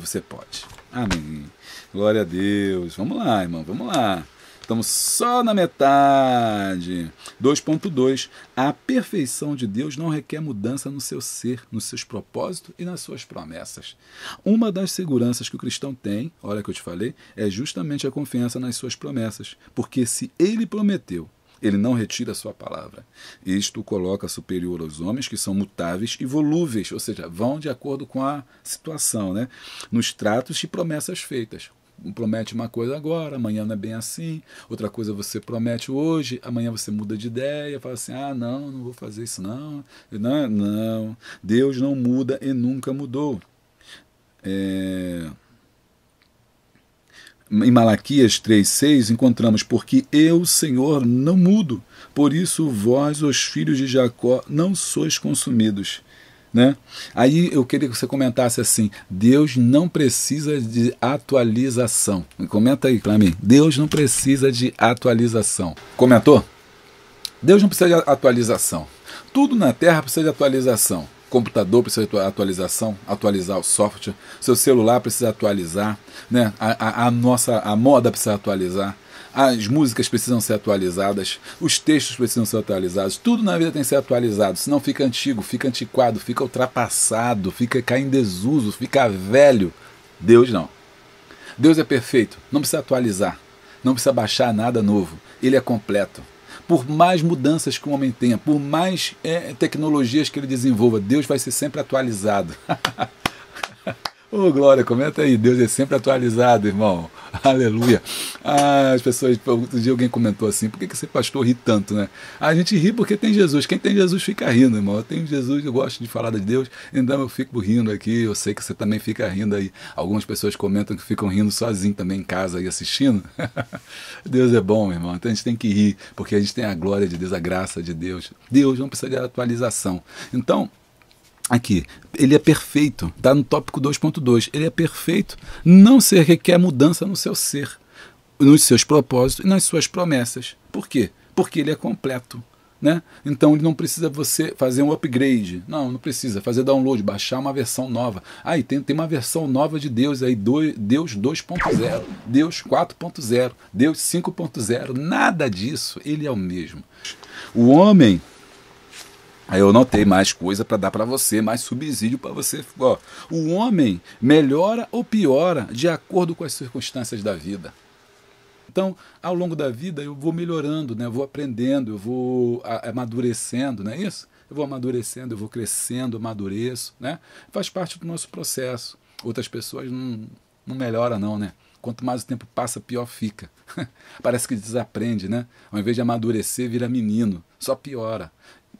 você pode. Amém. Glória a Deus. Vamos lá, irmão, vamos lá. Estamos só na metade. 2.2. A perfeição de Deus não requer mudança no seu ser, nos seus propósitos e nas suas promessas. Uma das seguranças que o cristão tem, olha que eu te falei, é justamente a confiança nas suas promessas. Porque se ele prometeu, ele não retira a sua palavra. Isto o coloca superior aos homens, que são mutáveis e volúveis, ou seja, vão de acordo com a situação, né? nos tratos e promessas feitas promete uma coisa agora, amanhã não é bem assim, outra coisa você promete hoje, amanhã você muda de ideia, fala assim, ah, não, não vou fazer isso não, não, não. Deus não muda e nunca mudou. É... Em Malaquias 3,6 encontramos, porque eu, Senhor, não mudo, por isso vós, os filhos de Jacó, não sois consumidos. Né? Aí eu queria que você comentasse assim: Deus não precisa de atualização. Comenta aí para mim. Deus não precisa de atualização. Comentou? Deus não precisa de atualização. Tudo na Terra precisa de atualização. Computador precisa de atualização, atualizar o software. Seu celular precisa atualizar, né? A, a, a nossa a moda precisa atualizar as músicas precisam ser atualizadas, os textos precisam ser atualizados, tudo na vida tem que ser atualizado, senão fica antigo, fica antiquado, fica ultrapassado, fica cai em desuso, fica velho. Deus não. Deus é perfeito, não precisa atualizar, não precisa baixar nada novo, ele é completo. Por mais mudanças que o homem tenha, por mais é, tecnologias que ele desenvolva, Deus vai ser sempre atualizado. Ô, oh, Glória, comenta aí. Deus é sempre atualizado, irmão. Aleluia. Ah, as pessoas, outro dia alguém comentou assim: por que, que pastor ri tanto, né? a gente ri porque tem Jesus. Quem tem Jesus fica rindo, irmão. Eu tenho Jesus, eu gosto de falar de Deus, então eu fico rindo aqui. Eu sei que você também fica rindo aí. Algumas pessoas comentam que ficam rindo sozinho também em casa aí assistindo. Deus é bom, irmão. Então a gente tem que rir, porque a gente tem a glória de Deus, a graça de Deus. Deus não precisa de atualização. Então, aqui. Ele é perfeito, está no tópico 2.2. Ele é perfeito, não se requer mudança no seu ser, nos seus propósitos e nas suas promessas. Por quê? Porque ele é completo. Né? Então ele não precisa você fazer um upgrade. Não, não precisa fazer download, baixar uma versão nova. Aí ah, tem, tem uma versão nova de Deus aí, do, Deus 2.0, Deus 4.0, Deus 5.0. Nada disso, ele é o mesmo. O homem Aí eu não tenho mais coisa para dar para você, mais subsídio para você. Ó, o homem melhora ou piora de acordo com as circunstâncias da vida. Então, ao longo da vida, eu vou melhorando, né? eu vou aprendendo, eu vou amadurecendo, não é isso? Eu vou amadurecendo, eu vou crescendo, amadureço. Né? Faz parte do nosso processo. Outras pessoas não, não melhoram, não, né? Quanto mais o tempo passa, pior fica. Parece que desaprende, né? Ao invés de amadurecer, vira menino. Só piora.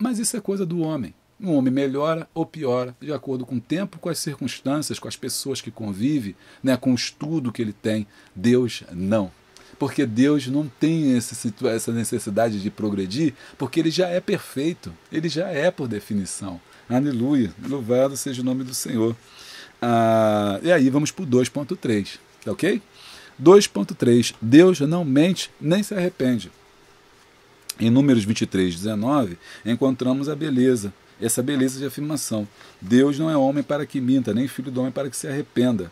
Mas isso é coisa do homem. O homem melhora ou piora de acordo com o tempo, com as circunstâncias, com as pessoas que convive, né, com o estudo que ele tem. Deus não. Porque Deus não tem essa necessidade de progredir, porque ele já é perfeito, ele já é por definição. Aleluia, louvado seja o nome do Senhor. Ah, e aí vamos para o 2.3, tá ok? 2.3, Deus não mente nem se arrepende. Em Números 23, 19, encontramos a beleza, essa beleza de afirmação. Deus não é homem para que minta, nem filho do homem para que se arrependa.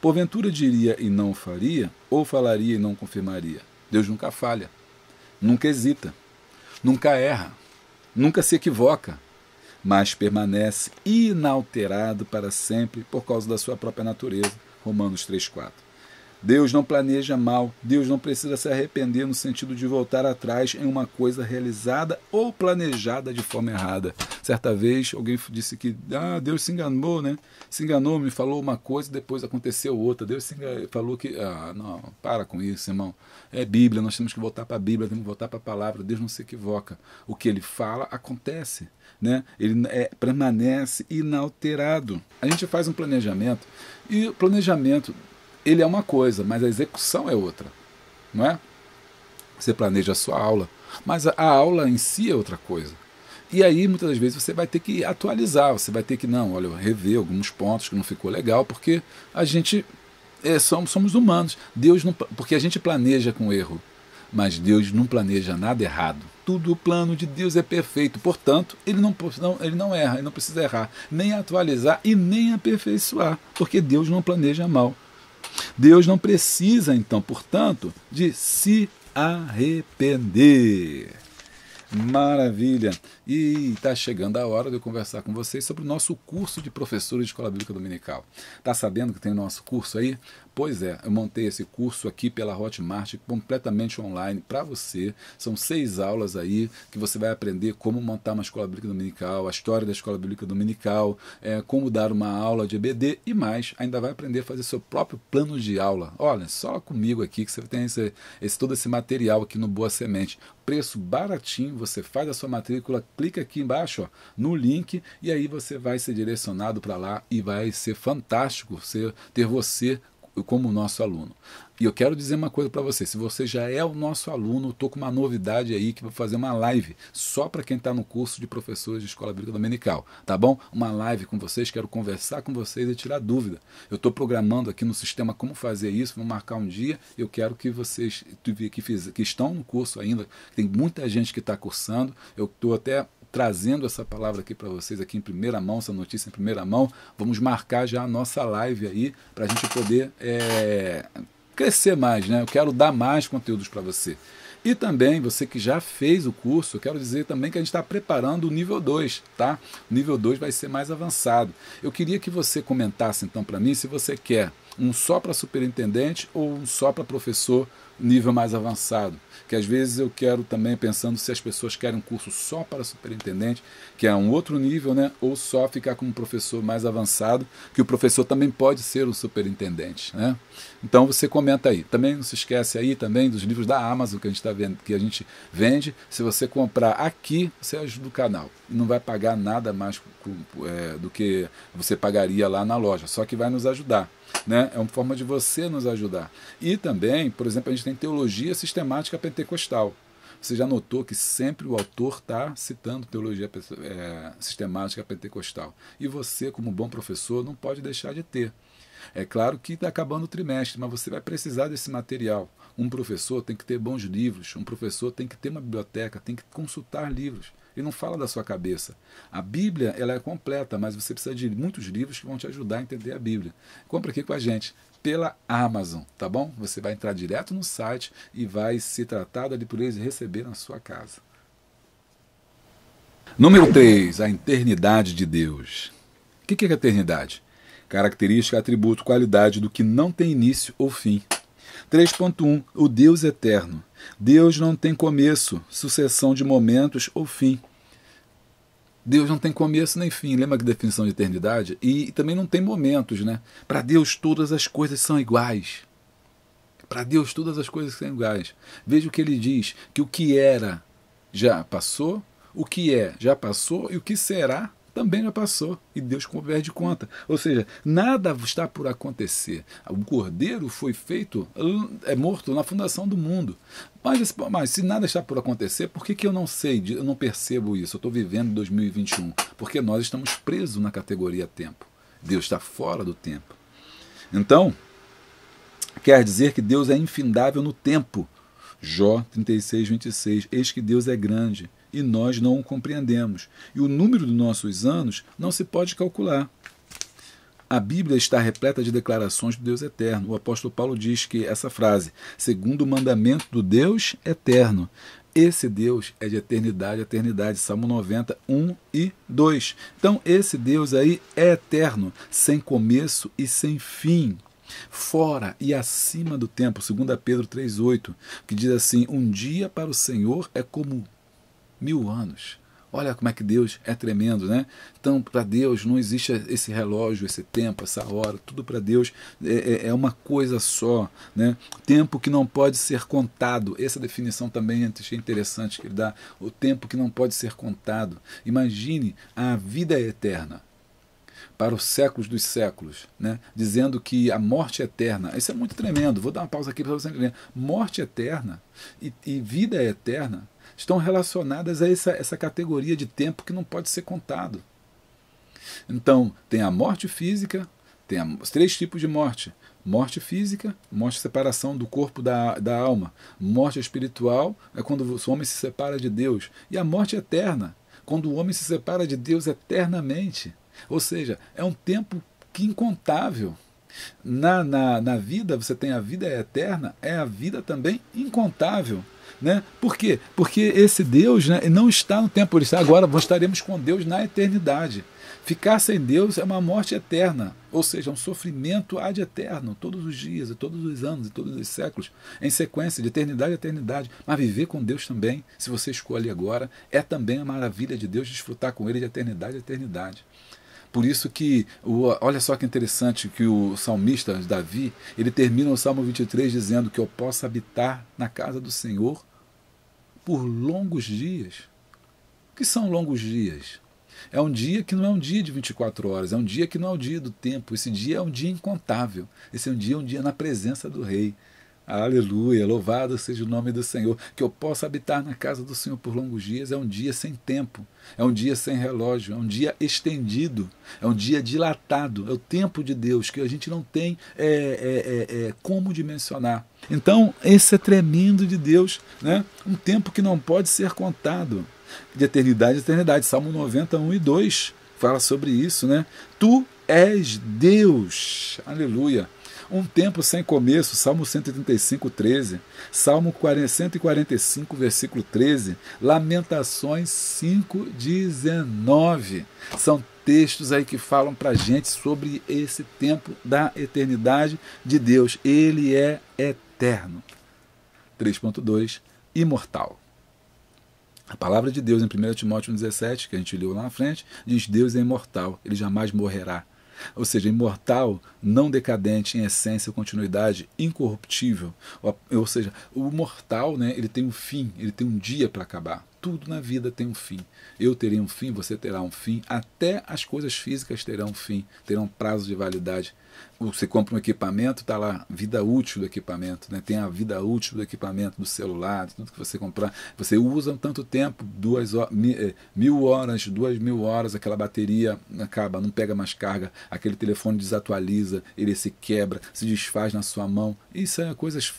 Porventura diria e não faria, ou falaria e não confirmaria. Deus nunca falha, nunca hesita, nunca erra, nunca se equivoca, mas permanece inalterado para sempre por causa da sua própria natureza. Romanos 3,4. Deus não planeja mal, Deus não precisa se arrepender no sentido de voltar atrás em uma coisa realizada ou planejada de forma errada. Certa vez alguém disse que ah, Deus se enganou, né? Se enganou, me falou uma coisa e depois aconteceu outra. Deus se enganou, falou que ah, não, para com isso, irmão. É Bíblia, nós temos que voltar para a Bíblia, temos que voltar para a palavra. Deus não se equivoca. O que ele fala acontece, né? Ele é, permanece inalterado. A gente faz um planejamento e o planejamento ele é uma coisa, mas a execução é outra, não é? Você planeja a sua aula, mas a aula em si é outra coisa. E aí, muitas das vezes, você vai ter que atualizar, você vai ter que, não, olha, rever alguns pontos que não ficou legal, porque a gente é, somos, somos humanos. Deus não. Porque a gente planeja com erro, mas Deus não planeja nada errado. Tudo o plano de Deus é perfeito, portanto, ele não, não, ele não erra, ele não precisa errar, nem atualizar e nem aperfeiçoar, porque Deus não planeja mal. Deus não precisa, então, portanto, de se arrepender. Maravilha! E está chegando a hora de eu conversar com vocês sobre o nosso curso de professores de Escola Bíblica Dominical. Está sabendo que tem o nosso curso aí? Pois é, eu montei esse curso aqui pela Hotmart completamente online para você. São seis aulas aí que você vai aprender como montar uma escola bíblica dominical, a história da escola bíblica dominical, é, como dar uma aula de EBD e mais. Ainda vai aprender a fazer seu próprio plano de aula. Olha, só comigo aqui que você tem esse, esse todo esse material aqui no Boa Semente preço baratinho, você faz a sua matrícula, clica aqui embaixo ó, no link e aí você vai ser direcionado para lá e vai ser fantástico você, ter você como nosso aluno. E eu quero dizer uma coisa para você: se você já é o nosso aluno, estou com uma novidade aí que vou fazer uma live só para quem está no curso de professores de escola bíblica dominical, tá bom? Uma live com vocês, quero conversar com vocês e tirar dúvida. Eu estou programando aqui no sistema como fazer isso, vou marcar um dia. Eu quero que vocês que, fiz, que estão no curso ainda, tem muita gente que está cursando, eu estou até trazendo essa palavra aqui para vocês, aqui em primeira mão, essa notícia em primeira mão. Vamos marcar já a nossa live aí, para a gente poder é, crescer mais, né? Eu quero dar mais conteúdos para você. E também, você que já fez o curso, eu quero dizer também que a gente está preparando o nível 2, tá? O nível 2 vai ser mais avançado. Eu queria que você comentasse então para mim se você quer um só para superintendente ou um só para professor nível mais avançado. Que às vezes eu quero também pensando se as pessoas querem um curso só para superintendente, que é um outro nível, né? Ou só ficar com um professor mais avançado, que o professor também pode ser um superintendente, né? Então você comenta aí. Também não se esquece aí também dos livros da Amazon que a gente está vendo, que a gente vende. Se você comprar aqui, você ajuda o canal não vai pagar nada mais é, do que você pagaria lá na loja. Só que vai nos ajudar. Né? É uma forma de você nos ajudar. E também, por exemplo, a gente tem teologia sistemática pentecostal. Você já notou que sempre o autor está citando teologia é, sistemática pentecostal. E você, como bom professor, não pode deixar de ter. É claro que está acabando o trimestre, mas você vai precisar desse material. Um professor tem que ter bons livros, um professor tem que ter uma biblioteca, tem que consultar livros. Ele não fala da sua cabeça. A Bíblia ela é completa, mas você precisa de muitos livros que vão te ajudar a entender a Bíblia. Compre aqui com a gente pela Amazon, tá bom? Você vai entrar direto no site e vai se ali por eles e receber na sua casa. Número 3, a eternidade de Deus. O que é a eternidade? Característica, atributo, qualidade do que não tem início ou fim. 3.1 O Deus Eterno. Deus não tem começo, sucessão de momentos ou fim. Deus não tem começo nem fim. Lembra que definição de eternidade? E também não tem momentos, né? Para Deus todas as coisas são iguais. Para Deus todas as coisas são iguais. Veja o que ele diz: que o que era já passou, o que é já passou e o que será também já passou e Deus converte conta. Ou seja, nada está por acontecer. O cordeiro foi feito, é morto na fundação do mundo. Mas, mas se nada está por acontecer, por que, que eu não sei, eu não percebo isso? Eu estou vivendo 2021? Porque nós estamos presos na categoria tempo. Deus está fora do tempo. Então, quer dizer que Deus é infindável no tempo. Jó 36, 26. Eis que Deus é grande e nós não o compreendemos. E o número dos nossos anos não se pode calcular. A Bíblia está repleta de declarações do Deus eterno. O apóstolo Paulo diz que essa frase, segundo o mandamento do Deus eterno, esse Deus é de eternidade a eternidade. Salmo 90, 1 e 2. Então, esse Deus aí é eterno, sem começo e sem fim. Fora e acima do tempo, 2 Pedro 3,8, que diz assim: Um dia para o Senhor é como mil anos. Olha como é que Deus é tremendo, né? Então, para Deus não existe esse relógio, esse tempo, essa hora, tudo para Deus é, é, é, uma coisa só, né? Tempo que não pode ser contado. Essa definição também é interessante que ele dá, o tempo que não pode ser contado. Imagine a vida eterna para os séculos dos séculos, né? dizendo que a morte é eterna. Isso é muito tremendo. Vou dar uma pausa aqui para você entender. Morte eterna e, e vida eterna estão relacionadas a essa, essa categoria de tempo que não pode ser contado. Então, tem a morte física, tem a, os três tipos de morte: morte física, morte separação do corpo da, da alma, morte espiritual, é quando o homem se separa de Deus, e a morte eterna, quando o homem se separa de Deus eternamente. Ou seja, é um tempo que incontável. Na, na, na vida, você tem a vida eterna, é a vida também incontável. Né? Por quê? Porque esse Deus né, não está no tempo, ele está agora, nós estaremos com Deus na eternidade. Ficar sem Deus é uma morte eterna, ou seja, um sofrimento há de eterno, todos os dias, e todos os anos, e todos os séculos, em sequência, de eternidade a eternidade. Mas viver com Deus também, se você escolhe agora, é também a maravilha de Deus, desfrutar com Ele de eternidade a eternidade. Por isso que, olha só que interessante que o salmista Davi, ele termina o Salmo 23 dizendo que eu possa habitar na casa do Senhor por longos dias. O que são longos dias? É um dia que não é um dia de 24 horas, é um dia que não é o dia do tempo. Esse dia é um dia incontável. Esse é um dia, um dia na presença do Rei. Aleluia, louvado seja o nome do Senhor. Que eu possa habitar na casa do Senhor por longos dias. É um dia sem tempo, é um dia sem relógio, é um dia estendido, é um dia dilatado. É o tempo de Deus que a gente não tem é, é, é, é como dimensionar. Então, esse é tremendo de Deus, né? um tempo que não pode ser contado. De eternidade a eternidade. Salmo 91 e 2 fala sobre isso, né? Tu és Deus. Aleluia. Um tempo sem começo, Salmo 135, 13. Salmo 145, versículo 13. Lamentações 5, 19. São textos aí que falam para gente sobre esse tempo da eternidade de Deus. Ele é eterno. 3.2 Imortal. A palavra de Deus em 1 Timóteo 17, que a gente leu lá na frente, diz: Deus é imortal, ele jamais morrerá ou seja, imortal, não decadente em essência, continuidade, incorruptível. Ou, ou seja, o mortal, né, ele tem um fim, ele tem um dia para acabar tudo na vida tem um fim. Eu terei um fim, você terá um fim, até as coisas físicas terão um fim, terão prazo de validade. Você compra um equipamento, está lá, vida útil do equipamento, né? tem a vida útil do equipamento, do celular, tudo que você comprar. Você usa um tanto tempo, duas eh, mil horas, duas mil horas, aquela bateria acaba, não pega mais carga, aquele telefone desatualiza, ele se quebra, se desfaz na sua mão. Isso é coisas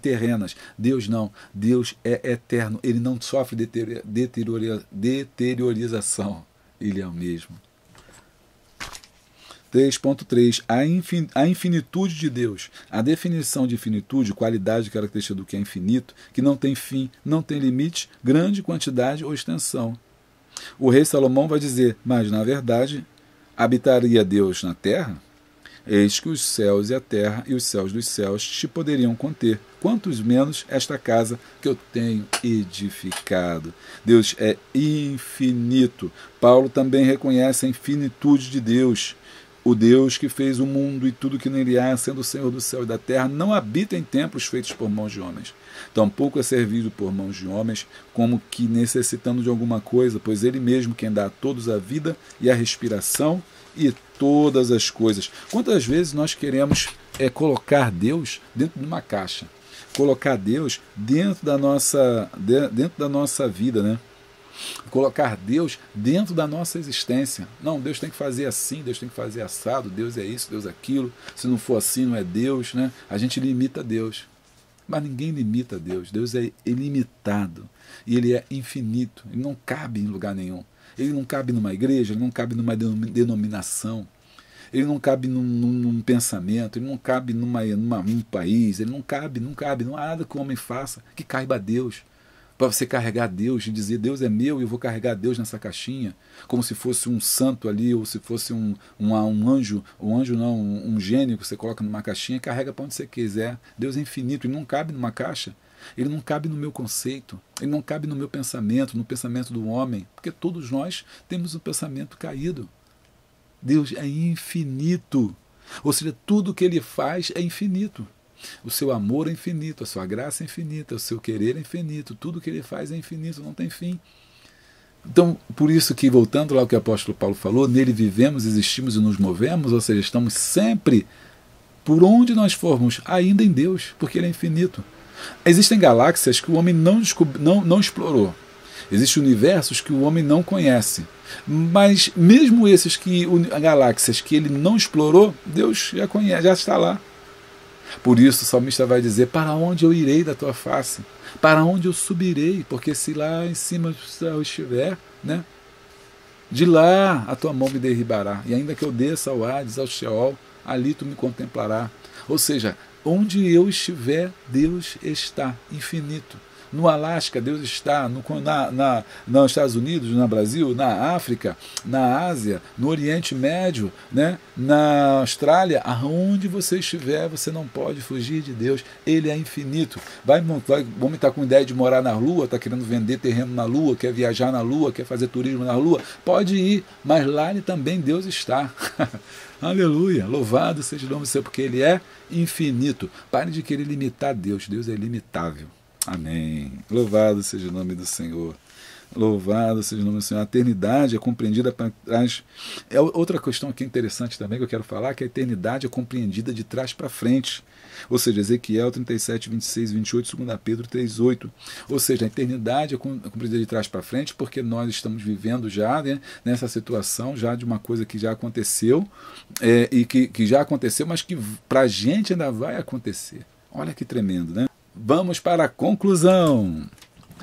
terrenas. Deus não. Deus é eterno. Ele não sofre deteriora, deteriorização. Ele é o mesmo. 3.3 a, infin, a infinitude de Deus. A definição de infinitude, qualidade característica do que é infinito, que não tem fim, não tem limite, grande quantidade ou extensão. O rei Salomão vai dizer: Mas na verdade, habitaria Deus na terra? Eis que os céus e a terra e os céus dos céus te poderiam conter, quantos menos esta casa que eu tenho edificado. Deus é infinito. Paulo também reconhece a infinitude de Deus. O Deus que fez o mundo e tudo que nele há, sendo o Senhor do céu e da terra, não habita em templos feitos por mãos de homens. Tampouco é servido por mãos de homens, como que necessitando de alguma coisa, pois ele mesmo quem dá a todos a vida e a respiração e todas as coisas. Quantas vezes nós queremos é colocar Deus dentro de uma caixa, colocar Deus dentro da nossa dentro da nossa vida, né? Colocar Deus dentro da nossa existência. Não, Deus tem que fazer assim, Deus tem que fazer assado, Deus é isso, Deus é aquilo. Se não for assim, não é Deus, né? A gente limita Deus. Mas ninguém limita Deus. Deus é ilimitado e ele é infinito. Ele não cabe em lugar nenhum. Ele não cabe numa igreja, ele não cabe numa denominação, ele não cabe num, num, num pensamento, ele não cabe numa, numa, num país, ele não cabe, não cabe, não há nada que o homem faça que caiba a Deus. Para você carregar Deus e dizer Deus é meu e eu vou carregar Deus nessa caixinha, como se fosse um santo ali, ou se fosse um, um, um anjo, um anjo não, um, um gênio que você coloca numa caixinha e carrega para onde você quiser. Deus é infinito e não cabe numa caixa ele não cabe no meu conceito, ele não cabe no meu pensamento, no pensamento do homem, porque todos nós temos um pensamento caído. Deus é infinito, ou seja, tudo que ele faz é infinito. O seu amor é infinito, a sua graça é infinita, o seu querer é infinito, tudo que ele faz é infinito, não tem fim. Então, por isso que, voltando lá ao que o apóstolo Paulo falou, nele vivemos, existimos e nos movemos, ou seja, estamos sempre, por onde nós formos, ainda em Deus, porque ele é infinito. Existem galáxias que o homem não, não, não explorou. Existem universos que o homem não conhece. Mas mesmo esses que galáxias que ele não explorou, Deus já conhece, já está lá. Por isso o salmista vai dizer: Para onde eu irei da tua face? Para onde eu subirei? Porque se lá em cima eu estiver, né? De lá a tua mão me derribará, e ainda que eu desça ao Hades, ao Sheol, ali tu me contemplará. Ou seja, Onde eu estiver, Deus está infinito. No Alasca, Deus está, no, na, na, nos Estados Unidos, no Brasil, na África, na Ásia, no Oriente Médio, né? na Austrália, aonde você estiver, você não pode fugir de Deus. Ele é infinito. Vai, vai o homem tá com ideia de morar na Lua, está querendo vender terreno na Lua, quer viajar na Lua, quer fazer turismo na Lua, pode ir, mas lá ele também Deus está. Aleluia. Louvado seja o nome do Senhor, porque Ele é infinito. Pare de querer limitar Deus. Deus é limitável. Amém. Louvado seja o nome do Senhor. Louvado seja o nome do Senhor. A eternidade é compreendida para trás. É outra questão aqui interessante também que eu quero falar, que a eternidade é compreendida de trás para frente. Ou seja, Ezequiel 37, 26, 28, 2 Pedro 3, 8. Ou seja, a eternidade é, é cumprida de trás para frente, porque nós estamos vivendo já né, nessa situação, já de uma coisa que já aconteceu, é, e que, que já aconteceu, mas que para a gente ainda vai acontecer. Olha que tremendo, né? Vamos para a conclusão.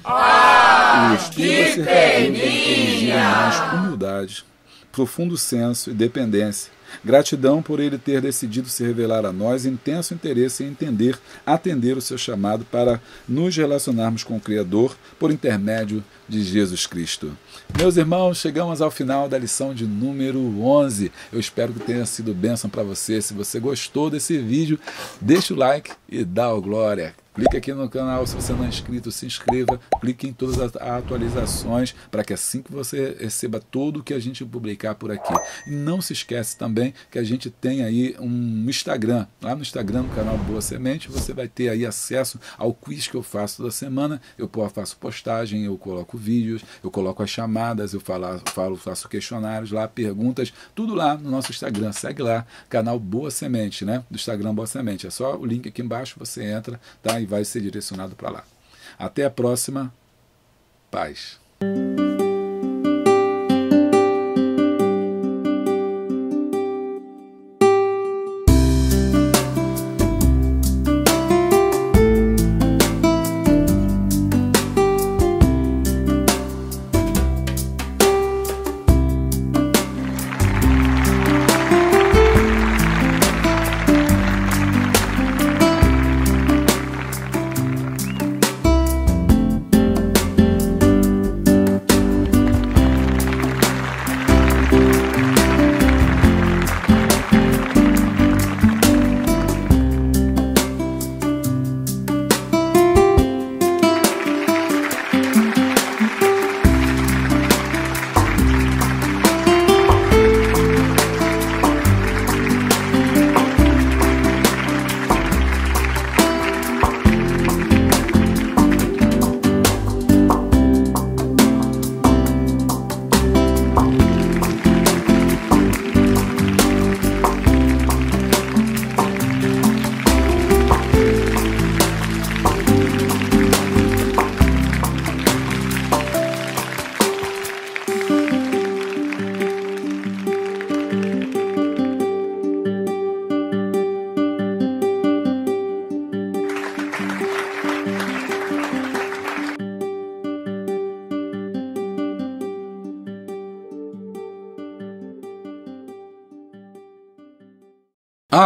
Ah, que você peninha! humildade, profundo senso e dependência Gratidão por ele ter decidido se revelar a nós, intenso interesse em entender, atender o seu chamado para nos relacionarmos com o Criador por intermédio de Jesus Cristo. Meus irmãos, chegamos ao final da lição de número 11. Eu espero que tenha sido bênção para você. Se você gostou desse vídeo, deixa o like e dá o glória. Clique aqui no canal, se você não é inscrito, se inscreva, clique em todas as atualizações para que assim que você receba tudo que a gente publicar por aqui. E não se esquece também que a gente tem aí um Instagram. Lá no Instagram, no canal Boa Semente, você vai ter aí acesso ao quiz que eu faço da semana. Eu faço postagem, eu coloco vídeos, eu coloco as chamadas, eu falo, falo faço questionários lá, perguntas, tudo lá no nosso Instagram. Segue lá, canal Boa Semente, né? Do Instagram Boa Semente. É só o link aqui embaixo, você entra, tá? E e vai ser direcionado para lá. Até a próxima. Paz.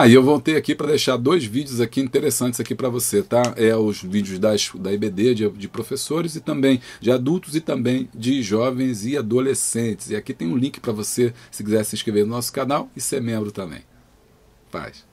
Ah, e eu voltei aqui para deixar dois vídeos aqui interessantes aqui para você, tá? É os vídeos das, da IBD de, de, professores e também de adultos e também de jovens e adolescentes. E aqui tem um link para você se quiser se inscrever no nosso canal e ser membro também. Paz.